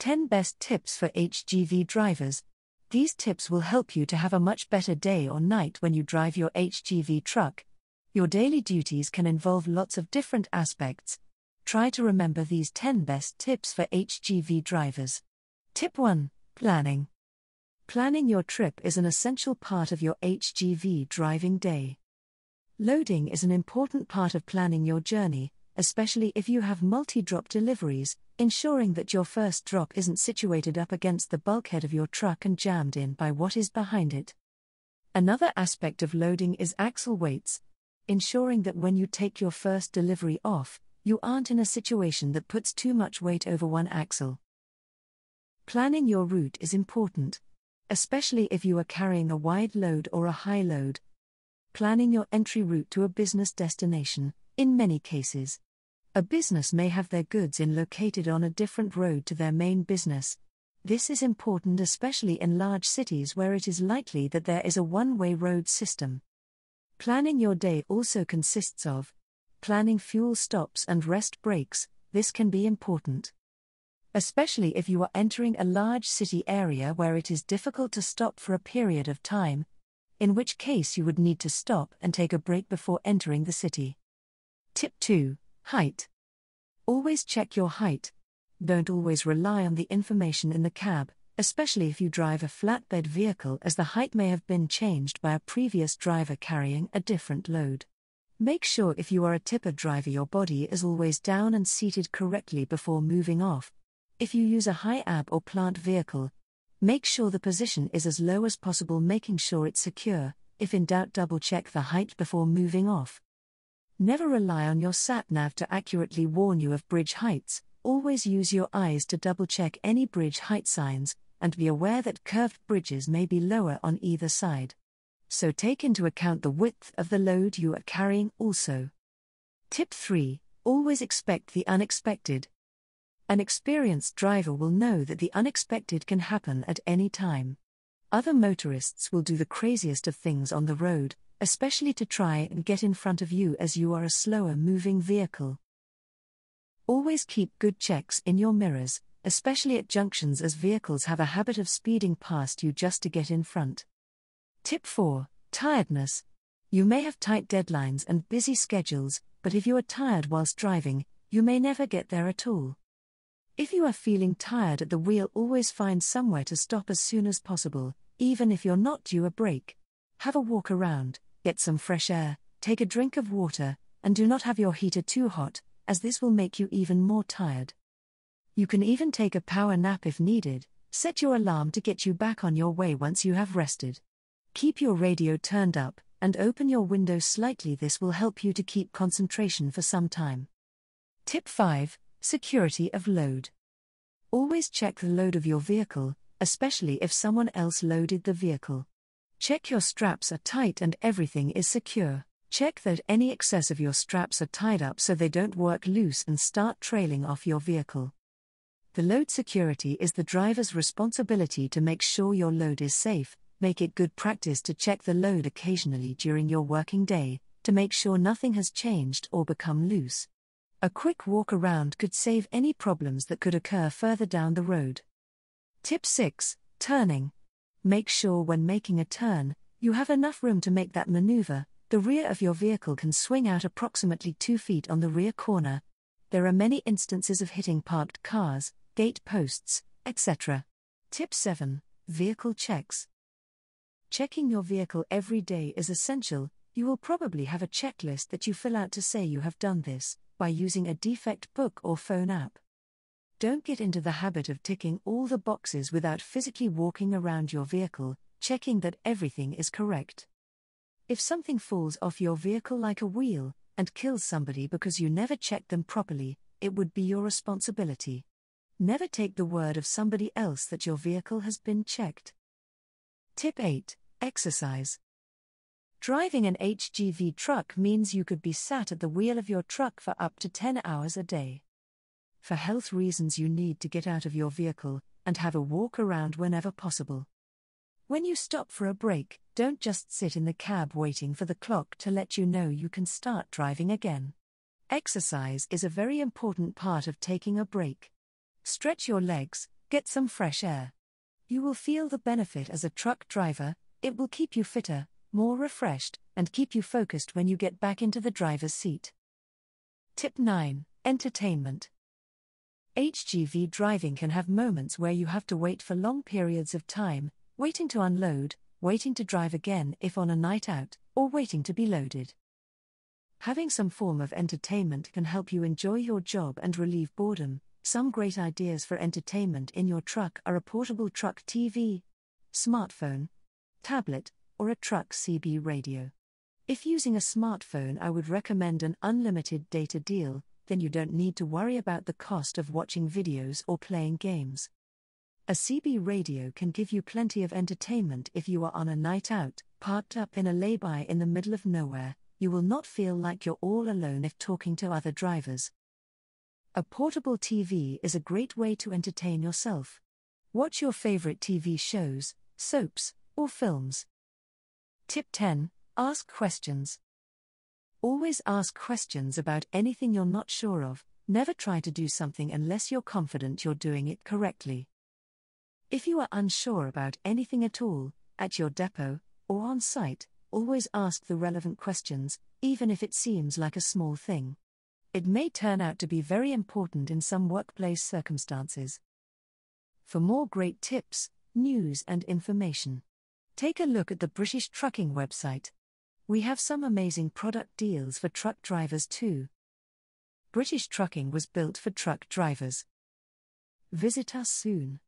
10 Best Tips for HGV Drivers. These tips will help you to have a much better day or night when you drive your HGV truck. Your daily duties can involve lots of different aspects. Try to remember these 10 best tips for HGV drivers. Tip 1 Planning. Planning your trip is an essential part of your HGV driving day. Loading is an important part of planning your journey, especially if you have multi drop deliveries, ensuring that your first drop isn't situated up against the bulkhead of your truck and jammed in by what is behind it. Another aspect of loading is axle weights, ensuring that when you take your first delivery off, you aren't in a situation that puts too much weight over one axle. Planning your route is important, especially if you are carrying a wide load or a high load. Planning your entry route to a business destination, in many cases, a business may have their goods in located on a different road to their main business. This is important especially in large cities where it is likely that there is a one-way road system. Planning your day also consists of planning fuel stops and rest breaks. This can be important especially if you are entering a large city area where it is difficult to stop for a period of time, in which case you would need to stop and take a break before entering the city. Tip 2 Height. Always check your height. Don't always rely on the information in the cab, especially if you drive a flatbed vehicle, as the height may have been changed by a previous driver carrying a different load. Make sure if you are a tipper driver, your body is always down and seated correctly before moving off. If you use a high ab or plant vehicle, make sure the position is as low as possible, making sure it's secure. If in doubt, double check the height before moving off. Never rely on your sat nav to accurately warn you of bridge heights, always use your eyes to double check any bridge height signs, and be aware that curved bridges may be lower on either side. So take into account the width of the load you are carrying also. Tip 3 Always expect the unexpected. An experienced driver will know that the unexpected can happen at any time. Other motorists will do the craziest of things on the road, especially to try and get in front of you as you are a slower moving vehicle. Always keep good checks in your mirrors, especially at junctions, as vehicles have a habit of speeding past you just to get in front. Tip 4 Tiredness. You may have tight deadlines and busy schedules, but if you are tired whilst driving, you may never get there at all. If you are feeling tired at the wheel, always find somewhere to stop as soon as possible, even if you're not due a break. Have a walk around, get some fresh air, take a drink of water, and do not have your heater too hot, as this will make you even more tired. You can even take a power nap if needed, set your alarm to get you back on your way once you have rested. Keep your radio turned up, and open your window slightly, this will help you to keep concentration for some time. Tip 5 Security of load. Always check the load of your vehicle, especially if someone else loaded the vehicle. Check your straps are tight and everything is secure. Check that any excess of your straps are tied up so they don't work loose and start trailing off your vehicle. The load security is the driver's responsibility to make sure your load is safe. Make it good practice to check the load occasionally during your working day to make sure nothing has changed or become loose. A quick walk around could save any problems that could occur further down the road. Tip 6 Turning. Make sure when making a turn, you have enough room to make that maneuver. The rear of your vehicle can swing out approximately 2 feet on the rear corner. There are many instances of hitting parked cars, gate posts, etc. Tip 7 Vehicle checks. Checking your vehicle every day is essential. You will probably have a checklist that you fill out to say you have done this, by using a defect book or phone app. Don't get into the habit of ticking all the boxes without physically walking around your vehicle, checking that everything is correct. If something falls off your vehicle like a wheel and kills somebody because you never checked them properly, it would be your responsibility. Never take the word of somebody else that your vehicle has been checked. Tip 8 Exercise. Driving an HGV truck means you could be sat at the wheel of your truck for up to 10 hours a day. For health reasons, you need to get out of your vehicle and have a walk around whenever possible. When you stop for a break, don't just sit in the cab waiting for the clock to let you know you can start driving again. Exercise is a very important part of taking a break. Stretch your legs, get some fresh air. You will feel the benefit as a truck driver, it will keep you fitter, more refreshed, and keep you focused when you get back into the driver's seat. Tip 9 Entertainment. HGV driving can have moments where you have to wait for long periods of time, waiting to unload, waiting to drive again if on a night out, or waiting to be loaded. Having some form of entertainment can help you enjoy your job and relieve boredom. Some great ideas for entertainment in your truck are a portable truck TV, smartphone, tablet, or a truck CB radio. If using a smartphone, I would recommend an unlimited data deal, then you don't need to worry about the cost of watching videos or playing games. A CB radio can give you plenty of entertainment if you are on a night out, parked up in a lay-by in the middle of nowhere, you will not feel like you're all alone if talking to other drivers. A portable TV is a great way to entertain yourself. Watch your favorite TV shows, soaps, or films. Tip 10 Ask questions. Always ask questions about anything you're not sure of, never try to do something unless you're confident you're doing it correctly. If you are unsure about anything at all, at your depot, or on site, always ask the relevant questions, even if it seems like a small thing. It may turn out to be very important in some workplace circumstances. For more great tips, news, and information, Take a look at the British Trucking website. We have some amazing product deals for truck drivers too. British Trucking was built for truck drivers. Visit us soon.